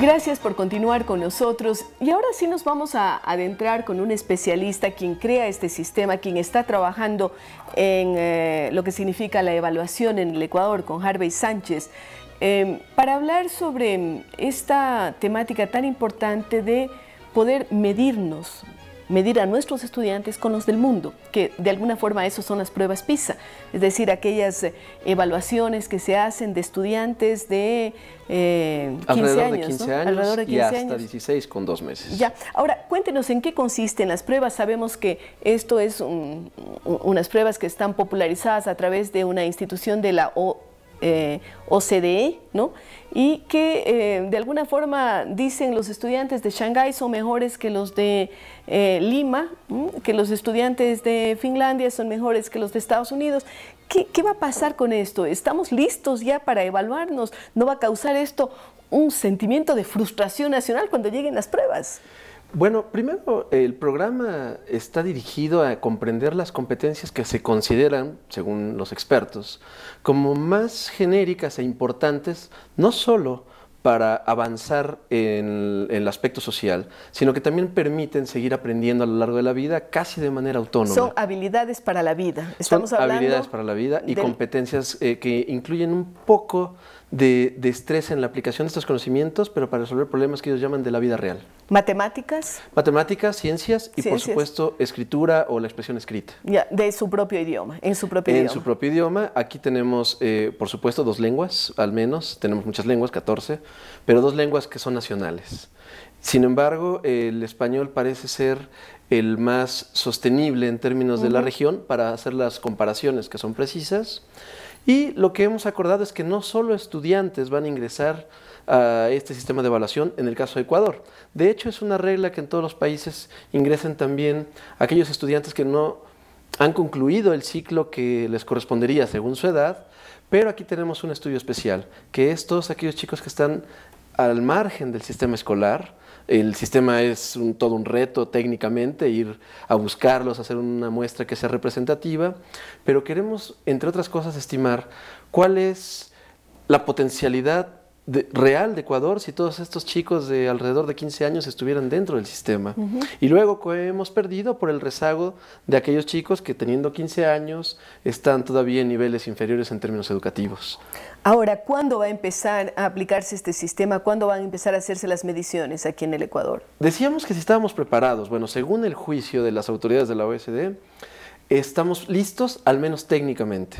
Gracias por continuar con nosotros y ahora sí nos vamos a adentrar con un especialista quien crea este sistema, quien está trabajando en eh, lo que significa la evaluación en el Ecuador con Harvey Sánchez, em, para hablar sobre esta temática tan importante de poder medirnos, medir a nuestros estudiantes con los del mundo, que de alguna forma eso son las pruebas PISA, es decir, aquellas eh, evaluaciones que se hacen de estudiantes de eh, años, de 15 y hasta 16 con dos meses. Ya, ahora cuéntenos en qué consisten las pruebas. Sabemos que esto es unas pruebas que están popularizadas a través de una institución de la o eh, OCDE, ¿no? y que eh, de alguna forma dicen los estudiantes de Shanghái son mejores que los de eh, Lima, que los estudiantes de Finlandia son mejores que los de Estados Unidos. ¿Qué va a pasar con esto? ¿Estamos listos ya para evaluarnos? ¿No va a causar esto un sentimiento de frustración nacional cuando lleguen las pruebas? Bueno, primero, el programa está dirigido a comprender las competencias que se consideran, según los expertos, como más genéricas e importantes, no solo para avanzar en, el aspecto social, sino que también permiten seguir aprendiendo a lo largo de la vida casi de manera autónoma. Son habilidades para la vida. Estamos Son hablando habilidades para la vida y competencias eh, que incluyen un poco de, de, estrés en la aplicación de estos conocimientos, pero para resolver problemas que ellos llaman de la vida real. ¿Matemáticas? Matemáticas, ciencias y, por supuesto, escritura o la expresión escrita. Ya, de su propio idioma, en su propio idioma. En su propio idioma. Aquí tenemos, eh, por supuesto, dos lenguas, al menos. Tenemos muchas lenguas, 14, pero dos lenguas que son nacionales. Sin embargo, el español parece ser el más sostenible en términos de la región para hacer las comparaciones que son precisas. Y lo que hemos acordado es que no solo estudiantes van a ingresar a este sistema de evaluación en el caso de Ecuador. De hecho, es una regla que en todos los países ingresen también aquellos estudiantes que no han concluido el ciclo que les correspondería según su edad, pero aquí tenemos un estudio especial, que es todos aquellos chicos que están al margen del sistema escolar, el sistema es un, todo un reto técnicamente, ir a buscarlos, hacer una muestra que sea representativa, pero queremos, entre otras cosas, estimar cuál es la potencialidad real de Ecuador si todos estos chicos de alrededor de 15 años estuvieran dentro del sistema. Y luego hemos perdido por el rezago de aquellos chicos que teniendo 15 años están todavía en niveles inferiores en términos educativos. Ahora, ¿cuándo va a empezar a aplicarse este sistema? ¿Cuándo van a empezar a hacerse las mediciones aquí en el Ecuador? Decíamos que si estábamos preparados. Bueno, según el juicio de las autoridades de la OSD, estamos listos al menos técnicamente.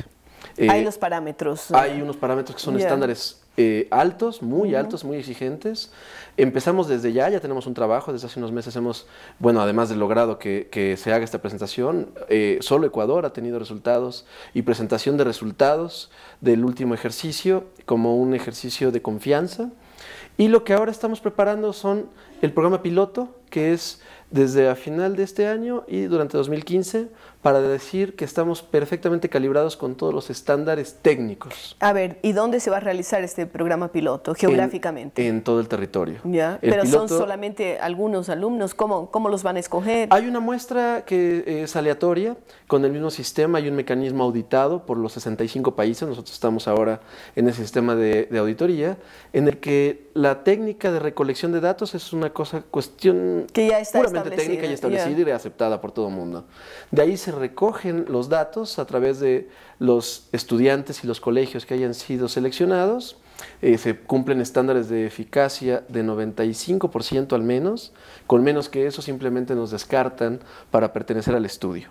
hay eh, los parámetros. Hay unos parámetros que son estándares eh, altos, muy altos, muy exigentes. Empezamos desde ya, ya tenemos un trabajo, desde hace unos meses hemos, bueno, además de logrado que, se haga esta presentación, eh, solo Ecuador ha tenido resultados y presentación de resultados del último ejercicio como un ejercicio de confianza. Y lo que ahora estamos preparando son el programa piloto, que es desde a final de este año y durante 2015 para decir que estamos perfectamente calibrados con todos los estándares técnicos. A ver, ¿y dónde se va a realizar este programa piloto geográficamente? En, todo el territorio. Ya, pero son solamente algunos alumnos, ¿Cómo, ¿cómo los van a escoger? Hay una muestra que es aleatoria, con el mismo sistema, y un mecanismo auditado por los 65 países, nosotros estamos ahora en el sistema de, auditoría, en el que la técnica de recolección de datos es una cosa, cuestión que ya está técnica y establecida y aceptada por todo el mundo. De ahí se recogen los datos a través de los estudiantes y los colegios que hayan sido seleccionados. Eh, se cumplen estándares de eficacia de 95% al menos, con menos que eso simplemente nos descartan para pertenecer al estudio.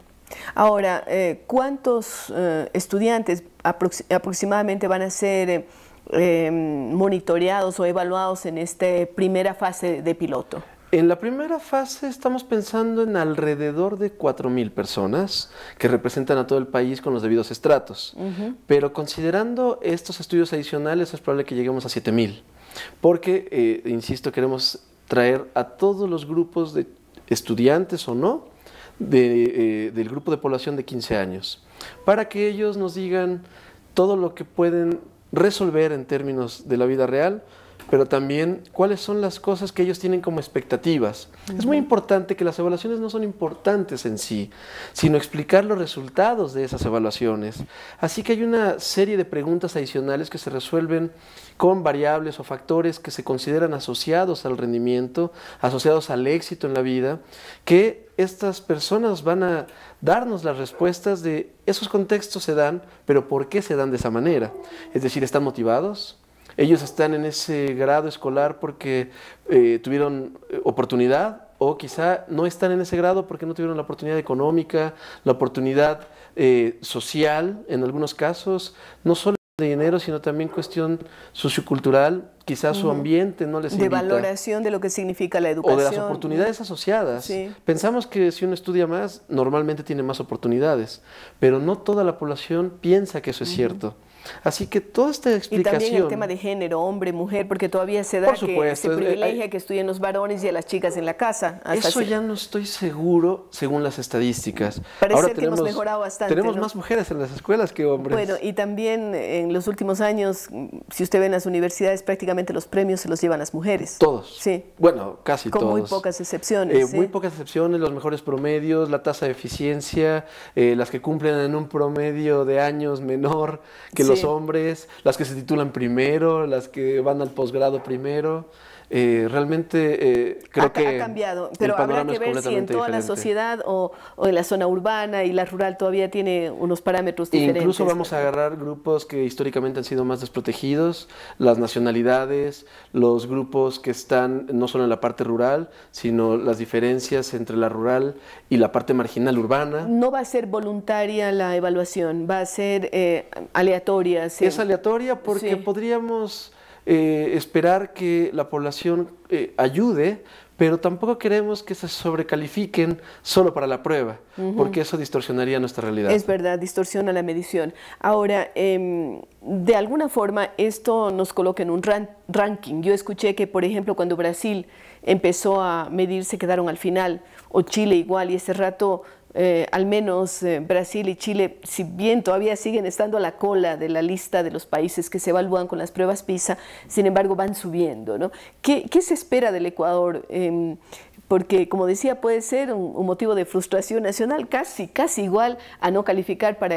Ahora, eh, ¿cuántos eh, estudiantes aproximadamente van a ser em, monitoreados o evaluados en esta primera fase de piloto? En la primera fase estamos pensando en alrededor de 4.000 personas que representan a todo el país con los debidos estratos, pero considerando estos estudios adicionales es probable que lleguemos a 7.000, porque, eh, insisto, queremos traer a todos los grupos de estudiantes o no eh, del grupo de población de 15 años, para que ellos nos digan todo lo que pueden resolver en términos de la vida real pero también cuáles son las cosas que ellos tienen como expectativas. Es muy importante que las evaluaciones no son importantes en sí, sino explicar los resultados de esas evaluaciones. Así que hay una serie de preguntas adicionales que se resuelven con variables o factores que se consideran asociados al rendimiento, asociados al éxito en la vida, que estas personas van a darnos las respuestas de esos contextos se dan, pero ¿por qué se dan de esa manera? Es decir, ¿están motivados? Ellos están en ese grado escolar porque eh, tuvieron eh, oportunidad o quizá no están en ese grado porque no tuvieron la oportunidad económica, la oportunidad eh, social, en algunos casos, no solo de dinero, sino también cuestión sociocultural, quizás su ambiente no les De valoración de lo que significa la educación. O de las oportunidades asociadas. Pensamos que si uno estudia más, normalmente tiene más oportunidades, pero no toda la población piensa que eso es cierto. Así que toda esta explicación... Y también el tema de género, hombre, mujer, porque todavía se da que se eh, privilegia que estudien los varones y a las chicas en la casa. eso ya no estoy seguro según las estadísticas. Parece que tenemos, hemos mejorado bastante. Tenemos más mujeres en las escuelas que hombres. Bueno, y también en los últimos años, si usted ve en las universidades, prácticamente los premios se los llevan las mujeres. Todos. Sí. Bueno, casi todos. Con muy pocas excepciones. Eh, muy pocas excepciones, los mejores promedios, la tasa de eficiencia, eh, las que cumplen en un promedio de años menor que los los hombres, las que se titulan primero, las que van al posgrado primero. Eh, realmente eh, creo que ha cambiado, pero habrá que ver si en toda la sociedad o, o, en la zona urbana y la rural todavía tiene unos parámetros diferentes. Incluso vamos a agarrar grupos que históricamente han sido más desprotegidos, las nacionalidades, los grupos que están no solo en la parte rural, sino las diferencias entre la rural y la parte marginal urbana. No va a ser voluntaria la evaluación, va a ser eh, aleatoria. Sí. Es aleatoria porque podríamos eh, esperar que la población eh, ayude, pero tampoco queremos que se sobrecalifiquen solo para la prueba, porque eso distorsionaría nuestra realidad. Es verdad, distorsiona la medición. Ahora, em, de alguna forma esto nos coloca en un ranking. Yo escuché que, por ejemplo, cuando Brasil empezó a medir, se quedaron al final, o Chile igual, y ese rato eh, al menos eh, Brasil y Chile, si bien todavía siguen estando a la cola de la lista de los países que se evalúan con las pruebas PISA, sin embargo van subiendo. ¿no? ¿Qué, se espera del Ecuador? Em, porque, como decía, puede ser un, motivo de frustración nacional casi, casi igual a no calificar para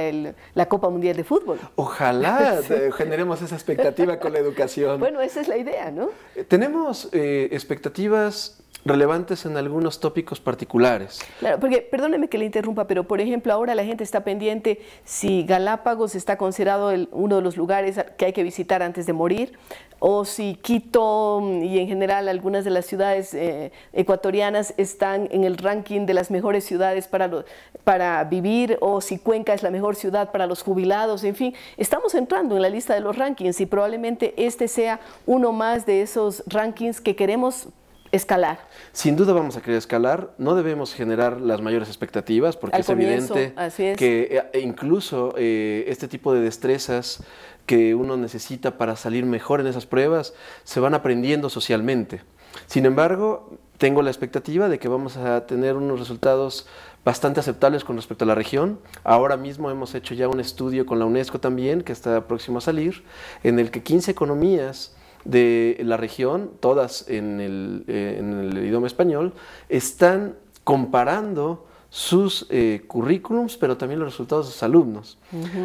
la Copa Mundial de Fútbol. Ojalá eh, generemos esa expectativa con la educación. Bueno, esa es la idea, ¿no? Tenemos expectativas relevantes en algunos tópicos particulares. Claro, porque perdóneme que le interrumpa, pero por ejemplo ahora la gente está pendiente si Galápagos está considerado el, uno de los lugares que hay que visitar antes de morir, o si Quito mm, y en general algunas de las ciudades eh, ecuatorianas están en el ranking de las mejores ciudades para, para vivir, o si Cuenca es la mejor ciudad para los jubilados, en fin, estamos entrando en la lista de los rankings y probablemente este sea uno más de esos rankings que queremos escalar. Sin duda vamos a querer escalar, no debemos generar las mayores expectativas porque es evidente que eh, e incluso eh, este tipo de destrezas que uno necesita para salir mejor en esas pruebas se van aprendiendo socialmente. Sin embargo, tengo la expectativa de que vamos a tener unos resultados bastante aceptables con respecto a la región. Ahora mismo hemos hecho ya un estudio con la UNESCO también, que está próximo a salir, en el que 15 economías de la región, todas en el, eh, en el idioma español, están comparando sus eh, currículums, pero también los resultados de sus alumnos.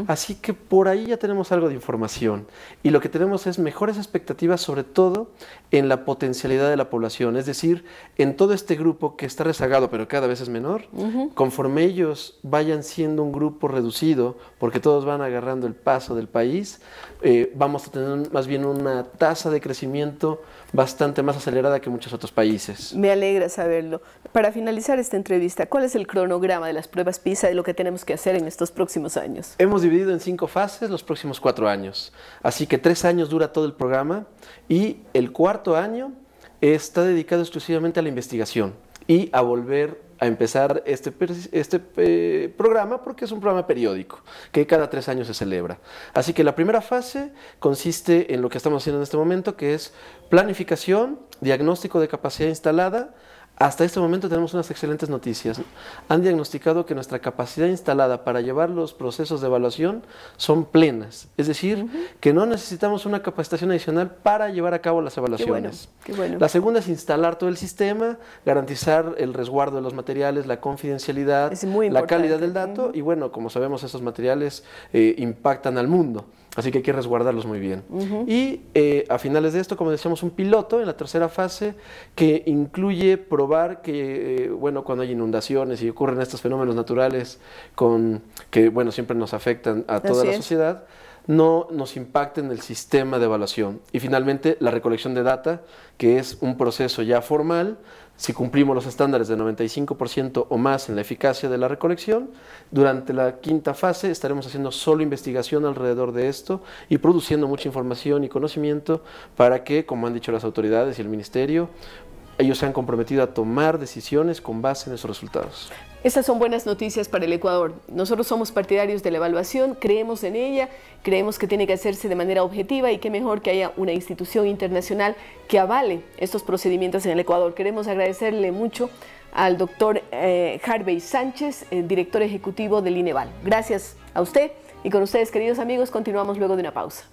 Así que por ahí ya tenemos algo de información y lo que tenemos es mejores expectativas sobre todo en la potencialidad de la población, es decir, en todo este grupo que está rezagado pero cada vez es menor, conforme ellos vayan siendo un grupo reducido, porque todos van agarrando el paso del país, eh, vamos a tener más bien una tasa de crecimiento bastante más acelerada que muchos otros países. Me alegra saberlo. Para finalizar esta entrevista, ¿cuál es el cronograma de las pruebas PISA y lo que tenemos que hacer en estos próximos años? Hemos dividido en cinco fases los próximos cuatro años. Así que tres años dura todo el programa y el cuarto año está dedicado exclusivamente a la investigación y a volver a empezar este, este eh, programa porque es un programa periódico que cada tres años se celebra. Así que la primera fase consiste en lo que estamos haciendo en este momento, que es planificación, diagnóstico de capacidad instalada, hasta este momento tenemos unas excelentes noticias. Han diagnosticado que nuestra capacidad instalada para llevar los procesos de evaluación son plenas, es decir, que no necesitamos una capacitación adicional para llevar a cabo las evaluaciones. La segunda es instalar todo el sistema, garantizar el resguardo de los materiales, la confidencialidad, la calidad del dato y bueno, como sabemos, esos materiales eh, impactan al mundo. Así que hay que resguardarlos muy bien. Y eh, a finales de esto, como decíamos, un piloto en la tercera fase que incluye probar que, eh, bueno, cuando hay inundaciones y ocurren estos fenómenos naturales que, bueno, siempre nos afectan a toda la sociedad, no nos impacten en el sistema de evaluación. Y finalmente, la recolección de data, que es un proceso ya formal. Si cumplimos los estándares de 95% o más en la eficacia de la recolección, durante la quinta fase estaremos haciendo solo investigación alrededor de esto y produciendo mucha información y conocimiento para que, como han dicho las autoridades y el Ministerio, ellos se han comprometido a tomar decisiones con base en esos resultados. Estas son buenas noticias para el Ecuador. Nosotros somos partidarios de la evaluación, creemos en ella, creemos que tiene que hacerse de manera objetiva y que mejor que haya una institución internacional que avale estos procedimientos en el Ecuador. Queremos agradecerle mucho al doctor eh, Harvey Sánchez, director ejecutivo del INEVAL. Gracias a usted y con ustedes, queridos amigos, continuamos luego de una pausa.